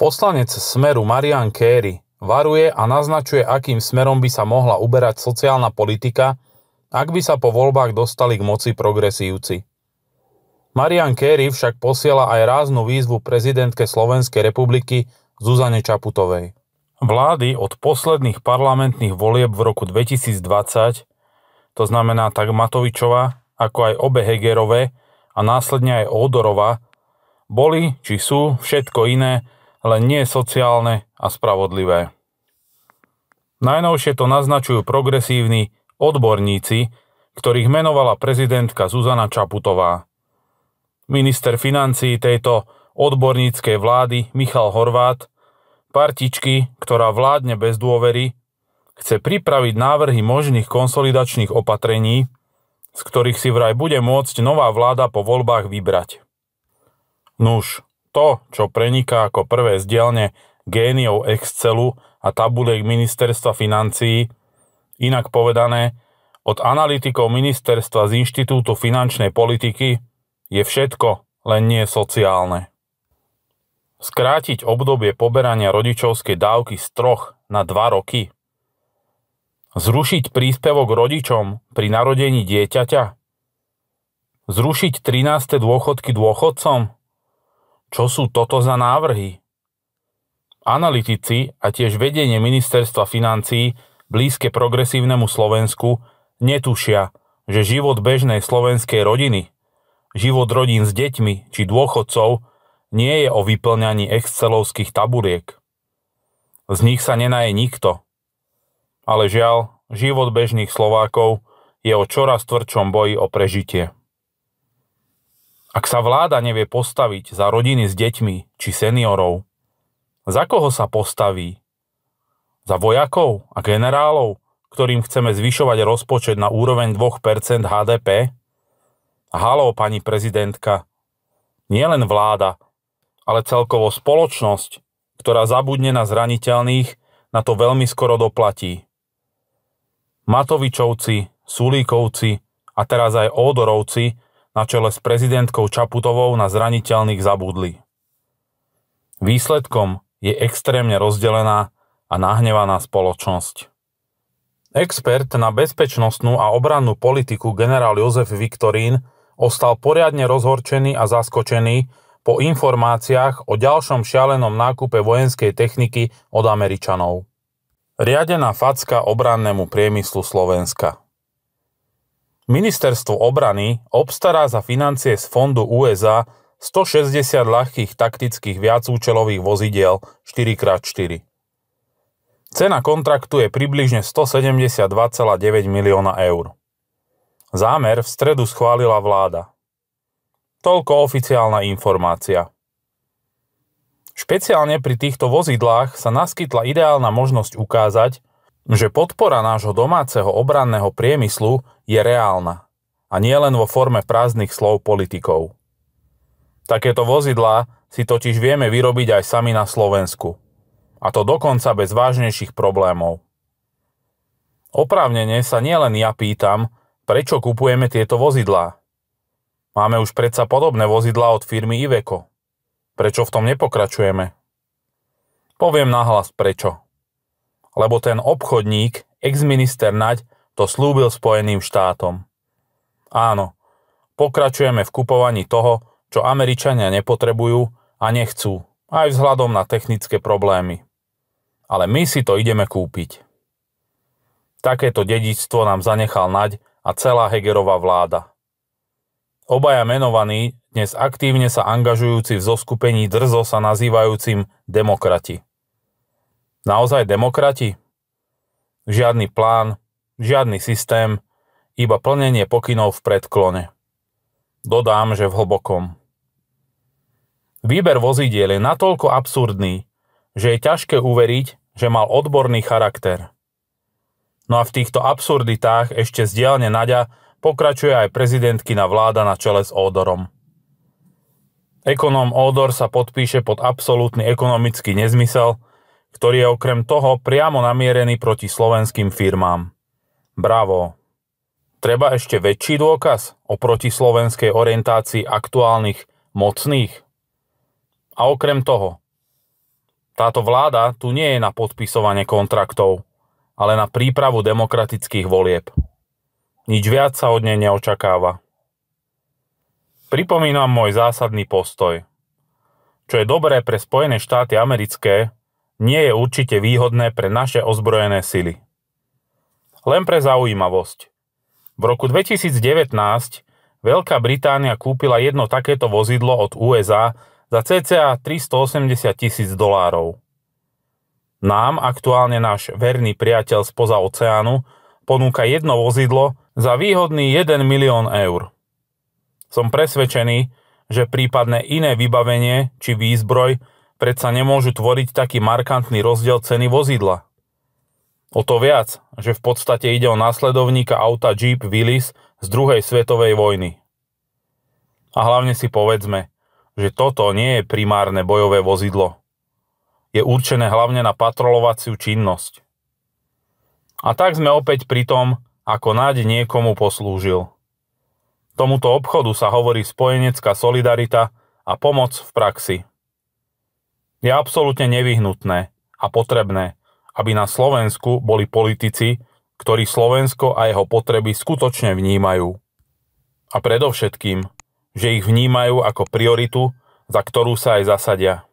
Poslanec Smeru Marian Kerry varuje a naznačuje, akým smerom by sa mohla uberať sociálna politika, ak by sa po voľbách dostali k moci progresívci. Marian Kerry však posiela aj ráznu výzvu prezidentke Slovenskej republiky Zuzane Čaputovej. Vlády od posledných parlamentných volieb v roku 2020, to znamená tak Matovičova, ako aj obe Hegerové a následne aj Odorova, boli či sú všetko iné ale nie sociálne a spravodlivé. Najnovšie to naznačujú progresívni odborníci, ktorých menovala prezidentka Zuzana Čaputová. Minister financií tejto odborníckej vlády Michal Horvát, partičky, ktorá vládne bez dôvery, chce pripraviť návrhy možných konsolidačných opatrení, z ktorých si vraj bude môcť nová vláda po voľbách vybrať. Nuž, to, čo preniká ako prvé z dielne géniov Excelu a tabulek ministerstva financií, inak povedané, od analytikov ministerstva z Inštitútu finančnej politiky, je všetko, len nie sociálne. Skrátiť obdobie poberania rodičovskej dávky z troch na dva roky. Zrušiť príspevok rodičom pri narodení dieťaťa. Zrušiť 13. dôchodky dôchodcom. Čo sú toto za návrhy? Analytici a tiež vedenie ministerstva financií blízke progresívnemu Slovensku netušia, že život bežnej slovenskej rodiny, život rodín s deťmi či dôchodcov nie je o vyplňaní excelovských tabuliek. Z nich sa nenaje nikto. Ale žiaľ, život bežných Slovákov je o čoraz tvrdšom boji o prežitie. Ak sa vláda nevie postaviť za rodiny s deťmi či seniorov, za koho sa postaví? Za vojakov a generálov, ktorým chceme zvyšovať rozpočet na úroveň 2% HDP? Halo, pani prezidentka, nie len vláda, ale celkovo spoločnosť, ktorá zabudne na zraniteľných, na to veľmi skoro doplatí. Matovičovci, Sulíkovci a teraz aj Ódorovci na čele s prezidentkou Čaputovou na zraniteľných zabudli. Výsledkom je extrémne rozdelená a nahnevaná spoločnosť. Expert na bezpečnostnú a obrannú politiku generál Jozef Viktorín ostal poriadne rozhorčený a zaskočený po informáciách o ďalšom šialenom nákupe vojenskej techniky od Američanov. Riadená facka obrannému priemyslu Slovenska. Ministerstvo obrany obstará za financie z fondu USA 160 ľahkých taktických viacúčelových vozidiel 4x4. Cena kontraktu je približne 172,9 milióna eur. Zámer v stredu schválila vláda. Toľko oficiálna informácia. Špeciálne pri týchto vozidlách sa naskytla ideálna možnosť ukázať, že podpora nášho domáceho obranného priemyslu je reálna a nie len vo forme prázdnych slov politikov. Takéto vozidlá si totiž vieme vyrobiť aj sami na Slovensku. A to dokonca bez vážnejších problémov. Oprávnene sa nielen ja pýtam, prečo kupujeme tieto vozidlá. Máme už predsa podobné vozidlá od firmy Iveco. Prečo v tom nepokračujeme? Poviem nahlas prečo lebo ten obchodník, exminister Naď, to slúbil Spojeným štátom. Áno, pokračujeme v kupovaní toho, čo Američania nepotrebujú a nechcú, aj vzhľadom na technické problémy. Ale my si to ideme kúpiť. Takéto dedičstvo nám zanechal Naď a celá Hegerová vláda. Obaja menovaní, dnes aktívne sa angažujúci v zoskupení drzo sa nazývajúcim demokrati. Naozaj demokrati? Žiadny plán, žiadny systém, iba plnenie pokynov v predklone. Dodám, že v hlbokom. Výber vozidiel je natoľko absurdný, že je ťažké uveriť, že mal odborný charakter. No a v týchto absurditách ešte z dielne pokračuje aj prezidentkina vláda na čele s Ódorom. Ekonóm Ódor sa podpíše pod absolútny ekonomický nezmysel, ktorý je okrem toho priamo namierený proti slovenským firmám. Bravo! Treba ešte väčší dôkaz o slovenskej orientácii aktuálnych mocných? A okrem toho, táto vláda tu nie je na podpisovanie kontraktov, ale na prípravu demokratických volieb. Nič viac sa od nej neočakáva. Pripomínam môj zásadný postoj. Čo je dobré pre Spojené štáty americké, nie je určite výhodné pre naše ozbrojené sily. Len pre zaujímavosť. V roku 2019 Veľká Británia kúpila jedno takéto vozidlo od USA za cca 380 tisíc dolárov. Nám aktuálne náš verný priateľ spoza oceánu ponúka jedno vozidlo za výhodný 1 milión eur. Som presvedčený, že prípadne iné vybavenie či výzbroj predsa nemôžu tvoriť taký markantný rozdiel ceny vozidla. O to viac, že v podstate ide o následovníka auta Jeep Willys z druhej svetovej vojny. A hlavne si povedzme, že toto nie je primárne bojové vozidlo. Je určené hlavne na patrolovaciu činnosť. A tak sme opäť pri tom, ako náď niekomu poslúžil. Tomuto obchodu sa hovorí spojenecká solidarita a pomoc v praxi. Je absolútne nevyhnutné a potrebné, aby na Slovensku boli politici, ktorí Slovensko a jeho potreby skutočne vnímajú. A predovšetkým, že ich vnímajú ako prioritu, za ktorú sa aj zasadia.